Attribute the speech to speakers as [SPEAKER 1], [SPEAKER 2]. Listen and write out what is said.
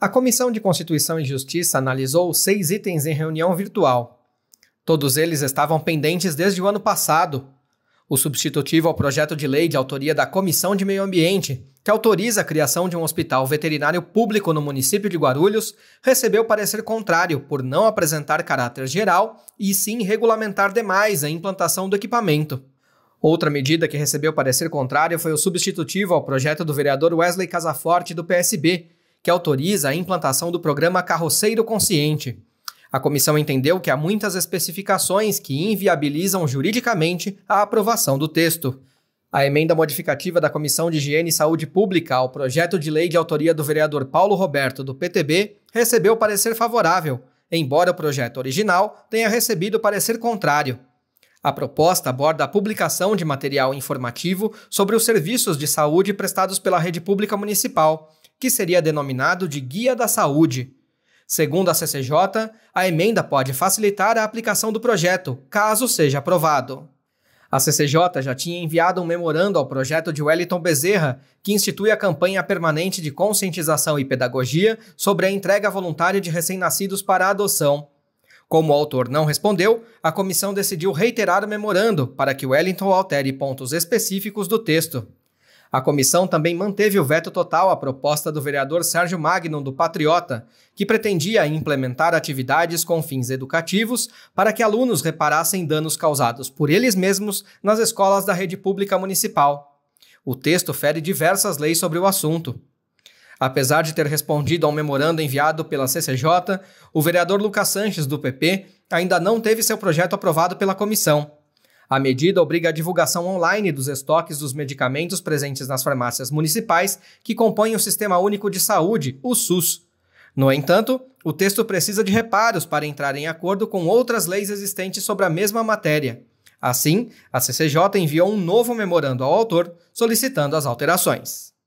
[SPEAKER 1] A Comissão de Constituição e Justiça analisou seis itens em reunião virtual. Todos eles estavam pendentes desde o ano passado. O substitutivo ao projeto de lei de autoria da Comissão de Meio Ambiente, que autoriza a criação de um hospital veterinário público no município de Guarulhos, recebeu parecer contrário por não apresentar caráter geral e sim regulamentar demais a implantação do equipamento. Outra medida que recebeu parecer contrário foi o substitutivo ao projeto do vereador Wesley Casaforte do PSB, que autoriza a implantação do programa Carroceiro Consciente. A comissão entendeu que há muitas especificações que inviabilizam juridicamente a aprovação do texto. A emenda modificativa da Comissão de Higiene e Saúde Pública ao projeto de lei de autoria do vereador Paulo Roberto, do PTB, recebeu parecer favorável, embora o projeto original tenha recebido parecer contrário. A proposta aborda a publicação de material informativo sobre os serviços de saúde prestados pela rede pública municipal que seria denominado de Guia da Saúde. Segundo a CCJ, a emenda pode facilitar a aplicação do projeto, caso seja aprovado. A CCJ já tinha enviado um memorando ao projeto de Wellington Bezerra, que institui a campanha permanente de conscientização e pedagogia sobre a entrega voluntária de recém-nascidos para a adoção. Como o autor não respondeu, a comissão decidiu reiterar o memorando para que Wellington altere pontos específicos do texto. A comissão também manteve o veto total à proposta do vereador Sérgio Magnum, do Patriota, que pretendia implementar atividades com fins educativos para que alunos reparassem danos causados por eles mesmos nas escolas da rede pública municipal. O texto fere diversas leis sobre o assunto. Apesar de ter respondido ao memorando enviado pela CCJ, o vereador Lucas Sanches, do PP, ainda não teve seu projeto aprovado pela comissão. A medida obriga a divulgação online dos estoques dos medicamentos presentes nas farmácias municipais que compõem o Sistema Único de Saúde, o SUS. No entanto, o texto precisa de reparos para entrar em acordo com outras leis existentes sobre a mesma matéria. Assim, a CCJ enviou um novo memorando ao autor solicitando as alterações.